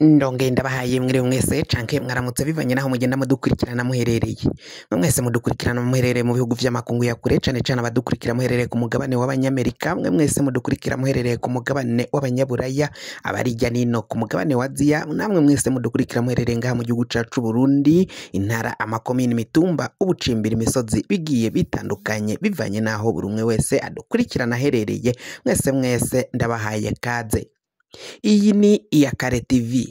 ndonge ndabahaye mwiriwe mwese canke mwaramutse bivanye naho mugenda mudukurikirana muherereye mwese mudukurikirana muherereye mu bihugu vy'amakungu ya kure cane cane abadukurikira muherereye ku mugabane w'abanyamerika mwe mwese mudukurikira muherereye ku mugabane w'abanyaburaya abarijya nino ku mugabane wa Ziya namwe mwese mudukurikira muherereye ngaha mu gihugu cacu burundi intara amakomini imitumba ubucimbira imisozi bigiye bitandukanye bivanye naho buri umwe wese adukurikirana aherereye mwese mwese ndabahaye kaze Iyi ni iya Kare tivi,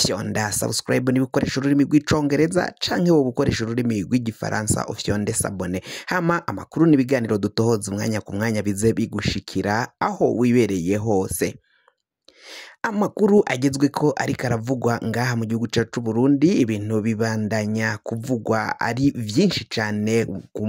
fyonda sabusikarayibe niba ukoresha ururimi rw'icongereza canke wowe ukoresha ururimi rw'igifaransa ufyonde sabone, hama amakuru n'ibiganiro dutohoza umwanya ku mwanya bize bigushikira aho wibereye hose. amakuru agezwe ko ariko aravugwa ngaha mu gihugu cyacu cy'u Burundi ibintu bibandanya kuvugwa ari byinshi cyane ku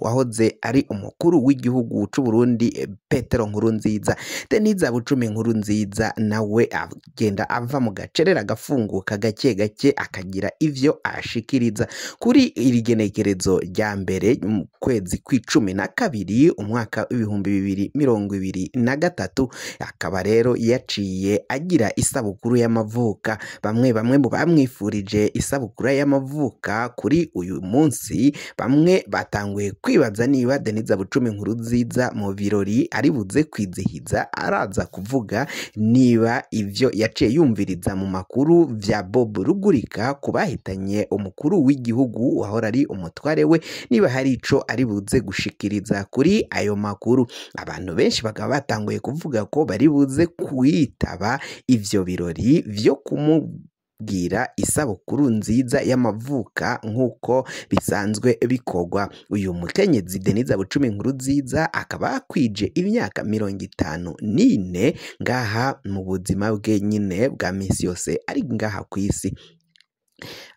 wahoze ari umukuru w'igihugu cy'u Burundi Petero nziza Deniza Bucumi nziza nawe agenda ava mu gacerera agafunguka gake gake akagira ivyo ashikiriza kuri iri genekerezo rya mbere mu kwezi kw'icumi na kabiri umwaka w'ibihumbi bibiri mirongo ibiri na gatatu akaba rero yaciye agira isabukuru y'amavuka bamwe bamwe mu bamwifurije isabukuru y'amavuka kuri uyu munsi bamwe batanguye kwibaza niba deniza bucumi nkuru nziza mu birori ari buze kwizihiza araza kuvuga niba ibyo yaciye yumviriza mu makuru bya bob rugurika ku bahitanye umukuru w'igihugu wahora ari umutware we niba hari icyo ari buze gushikiriza kuri ayo makuru abantu benshi bakaba batanguye kuvuga ko bari buze kwitaba ibyo birori byo kumubwira isabukuru nziza y'amavuka nk'uko bisanzwe bikorwa uyu mukenyezi deniza bucumi nkuru nziza akaba yakwije imyaka mirongo itanu n'ine ngaha mu buzima bwe nyine bwa minsi yose ari ngaha ku isi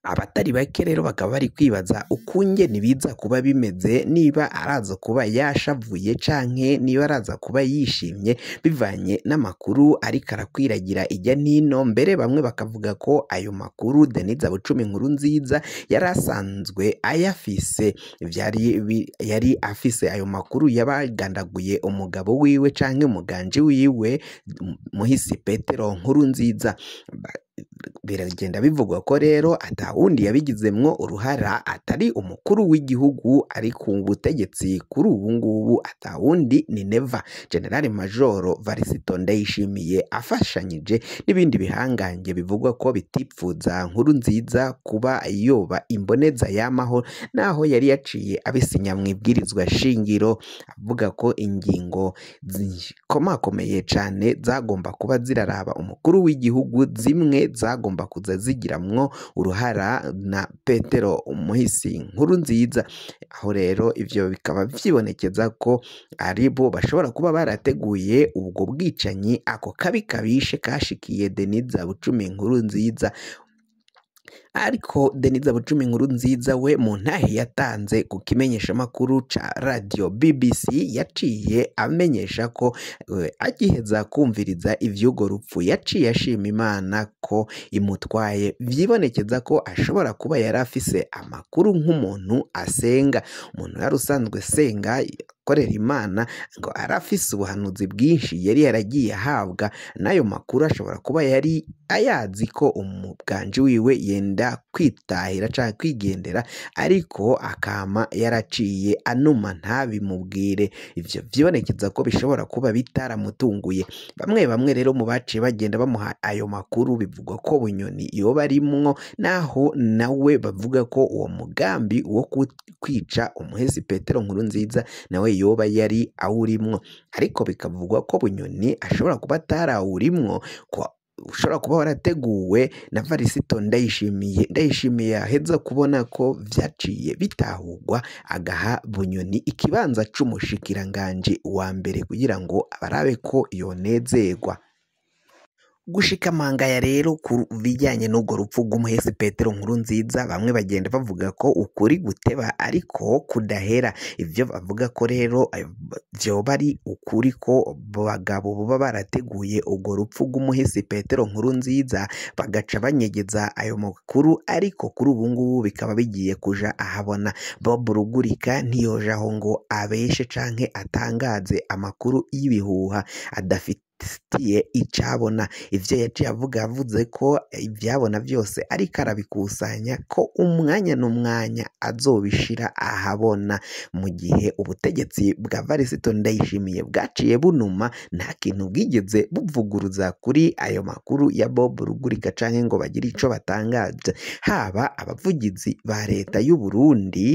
Abatari bake rero bakaba bari kwibaza ukungene biza kuba bimeze niba araza kuba yashavuye canke niba araza kuba yishimye bivanye n'amakuru ariko arakwiragira ijya n'ino mbere bamwe bakavuga ko ayo makuru Denise Bucumi Nkuru Nziza yari asanzwe ayafise yari afise ayo makuru yabagandaguye umugabo wiwe canke umuganji wiwe Muhisi Petero Nkuru Nziza biragenda bivugwa ko rero atawundi yabigizemo uruhara atari umukuru w'igihugu ari ku butegetsi kuri ubu ngubu atawundi ni neva generale majoro varisito ndayishimiye afashanyije n'ibindi bihangange bivugwa ko bitipfuza nkuru nziza kuba yoba imboneza yamaho naho yari yaciye abisinya mu ibwirizwa shingiro avuga ko ingingo zikomakomeye cyane zagomba kuba ziraraba umukuru w'igihugu zimwe zagomba kuza zigiramwo uruhara na petero umuhisi nkuru nziza aho rero ibyo bikaba byibonekeza ko ari bo bashobora kuba barateguye ubwo bwicanyi ako kabi kabishe kashikiye deniza bucumi nkuru nziza ariko Denise Abujumi inkuru nziza we mu ntahe yatanze ku kimenyeshamakuru ca radiyo BBC yaciye amenyesha ko agiheza kumviriza ivy'ugo rupfu yaciye ashima Imana ko imutwaye vyibonekeza ko ashobora kuba yari afise amakuru nk'umuntu asenga umuntu yari usanzwe asenga akorera imana ngo ari ubuhanuzi bwinshi yari yaragiye ahabwa n'ayo makuru ashobora kuba yari ayazi ko umuganje wiwe yenda kwitahira cyangwa kwigendera ariko akama yaraciye anuma ntabimubwire ibyo byibonekeza ko bishobora kuba bitaramutunguye bamwe bamwe rero mu baciye bagenda bamuha ayo makuru bivugwa ko bunyoni iyo barimwo naho nawe bavuga ko uwo mugambi wo kwica umuhezi petero nkuru nziza nawe yoba yari awurimo ariko bikavugwa ko bunyoni ashobora kuba atarawurimo ushobora kuba warateguwe na varisito ndayishimiye ndayishimiye yaheza kubona ko byaciye bitahugwa agaha bunyoni ikibanza cy'umushikiranganji wa mbere kugira ngo barabe ko yonezerwa gushikamangaya rero ku bijyanye n'urwo rupfu rw'umuhesi petero nkuru nziza bamwe bagenda bavuga ko ukuri guteba ariko kudahera ibyo bavuga ko rero byoba eh, ari ukuri ko bagabo baba barateguye urwo rupfu rw'umuhesi petero nkuru nziza bagaca banyegeza ayo makuru ariko kuri ubu ngubu bikaba bigiye kuja ahabona bob rugurika ntiyoje aho ngo abeshe canke atangaze amakuru y'ibihuha adafite bifitiye icyo ibyo yaciye avuga yavuze ko ibyabona byose ariko arabikusanya ko umwanya n'umwanya azobishira ahabona mu gihe ubutegetsi bwa Varisito Ndayishimiye bwaciye bunuma nta kintu bwigeze buvuguruza kuri ayo makuru ya Bob Rugurika canke ngo bagire icyo batangaje haba abavugizi ba leta y'u Burundi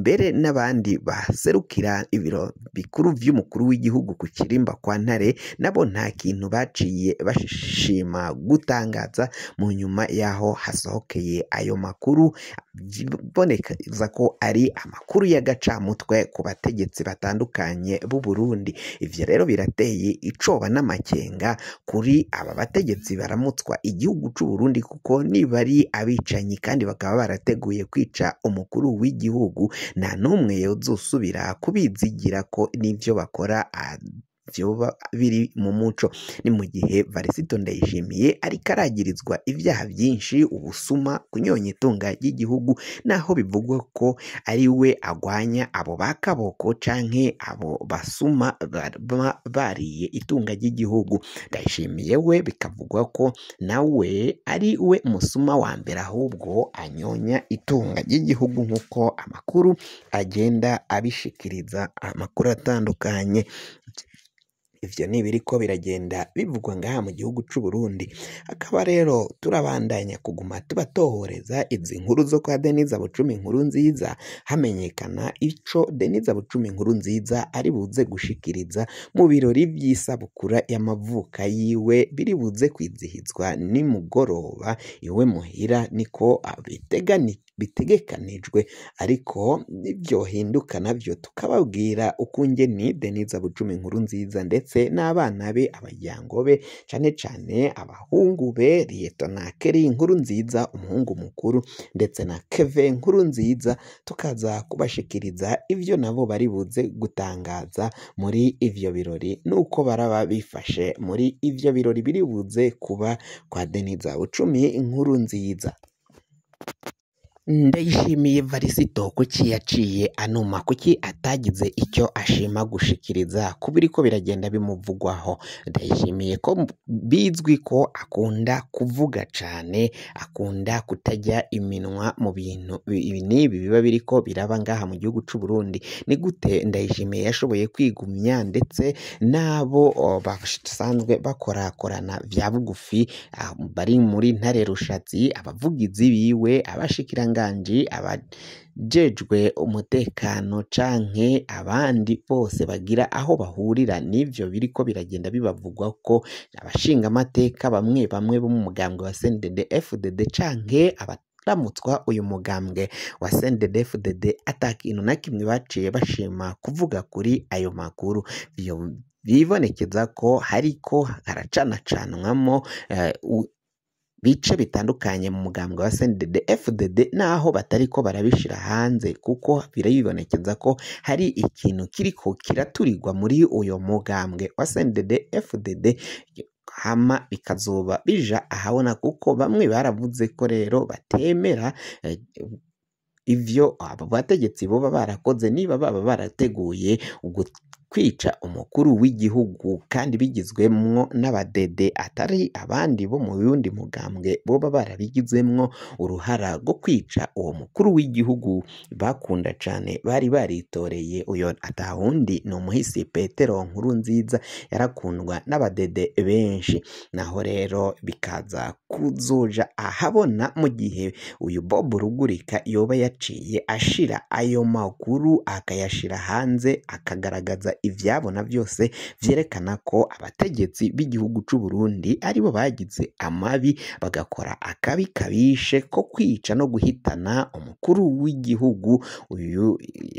mbere n'abandi baserukira ibiro bikuru vy'umukuru w'igihugu ku Kirimba kwa Ntare nabo nta kintu baciye bashishima gutangaza mu nyuma y'aho hasohokeye ayo makuru bibonekeza ko ari amakuru y'agacamutwe ku bategetsi batandukanye b'u Burundi ibyo rero birateye icoba n'amakenga kuri aba bategetsi baramutswa igihugu cy'u Burundi kuko nibari abicanyi kandi bakaba barateguye kwica umukuru w'igihugu nta n'umwe yuzusubira kubizigira ko n'ibyo bakora byoba biri mu muco ni mu gihe varisito ndayishimiye ariko aragirizwa ibyaha byinshi ubusuma kunyonya itunga ry'igihugu naho bivugwa ko ari we agwanya abo ba kaboko canke abo basuma bariye itunga ry'igihugu ndayishimiye we bikavugwa ko nawe ari we musuma wa mbere ahubwo anyonya itunga ry'igihugu nk'uko amakuru agenda abishikiriza amakuru atandukanye Ivyo ni ibiriko biragenda bivugwa ngaha mu gihugu c'Uburundi. Hakaba rero turabandanya kuguma tubatohoreza izi nkuru zo kwa Denise Bucumi Nkurunziza, hamenyekana ico Denise Bucumi Nkurunziza ari buze gushikiriza mu birori vy'isabukura y'amavuka yiwe biri buze kwizihizwa nimugoroba iwe muhira, niko biteganijwe. bitegekanijwe ariko n’ibyo nibyohinduka nabyo tukababwira uko ngeni Denise Bucumi nkuru nziza ndetse n'abana be abaryango be cyane cyane abahungu be na Keri inkuru nziza umuhungu mukuru ndetse na Keve Nkuru nziza tukaza kubashikiriza ibyo nabo bari buze gutangaza muri ivyo birori nuko baraba bifashe muri ivyo birori biri buze kuba kwa Denise Bucumi inkuru nziza Mm. ndayishimiye varisito kuki yaciye anuma kuki atagize icyo ashima gushikiriza kuba iriko biragenda bimuvugwaho ndayishimiye ko bizwi ko akunda kuvuga cyane akunda kutajya iminwa mu bintu n'ibi biba biriko biraba ngaha mu gihugu cy’u Burundi ni gute ndayishimiye yashoboye kwigumya ndetse n'abo basanzwe bakorakorana vya bugufi ah, bari muri ntare rushatsi abavugizi biwe abashikiranga nganji abajejwe umutekano canke abandi bose bagira aho bahurira n'ivyo biriko biragenda bibavugwa bibavugwako abashingamateka bamwe bamwe bo mu mugambwe wa CNDD FDD canke abaramutswa uyu mugambwe wa CNDD FDD ata kintu na kimwe baciye bashima kuvuga kuri ayo makuru bibonekeza ko hariko haracanacanwamo uh, eh, bice bitandukanye mu mugambwe wa CNDD FDD naho batari ko barabishira hanze kuko birayibonekeza ko hari ikintu kiriko kiraturirwa muri uyu mugambwe wa CNDD FDD hama bikazoba bija ahabona kuko bamwe baravuze ko rero batemera eh, ivyo abo bategetsi boba barakoze niba baba barateguye kwica umukuru w'igihugu kandi bigizwemwo n'abadede atari abandi bo mu wundi mugambwe boba barabigizemwo uruhara rwo kwica uwo mukuru w'igihugu bakunda cyane bari baritoreye uyu atawundi ni umuhisi Petero nkuru nziza yarakundwa n'abadede benshi naho rero bikaza kuzoja ahabona mu gihe uyu Bob Rugurika yoba yaciye ashira ayo makuru akayashira hanze akagaragaza ibyabona byose byerekana ko abategetsi b'igihugu cy'u Burundi aribo bagize amabi bagakora akabi kabishe ko kwica no guhitana umukuru w'igihugu uyu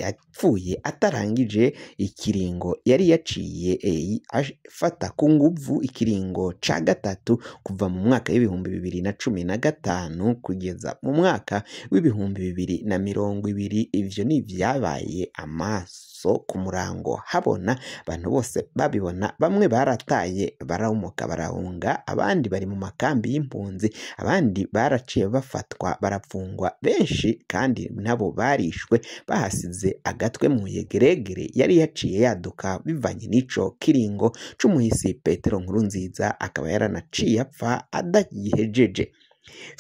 yapfuye atarangije ikiringo yari yaciye eh, afata ku nguvu ikiringo cya gatatu kuva mu mwaka w'ibihumbi bibiri na cumi na gatanu kugeza mu mwaka w'ibihumbi bibiri na mirongo ibiri ibyo ni ibyabaye amaso amaso ku murango habona abantu bose babibona bamwe barataye barawumuka barahunga abandi bari mu makambi y'impunzi abandi baraciye bafatwa barapfungwa benshi kandi nabo barishwe bahasize agatwe mu yegeregere yari yaciye yaduka bivanye n'ico kiringo c'umuhisi petero nkuru nziza akaba yaranaciye apfa adayihejeje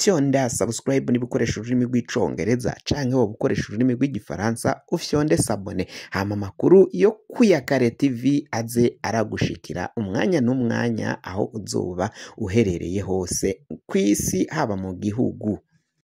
fyonde sabusikarayibu niba ukoresha ururimi rw'icyongereza cyangwa waba ukoresha ururimi rw'igifaransa ufyonde sabone hama amakuru yo kuya kare tivi aze aragushikira umwanya n'umwanya aho uzuba uherereye hose ku isi haba mu gihugu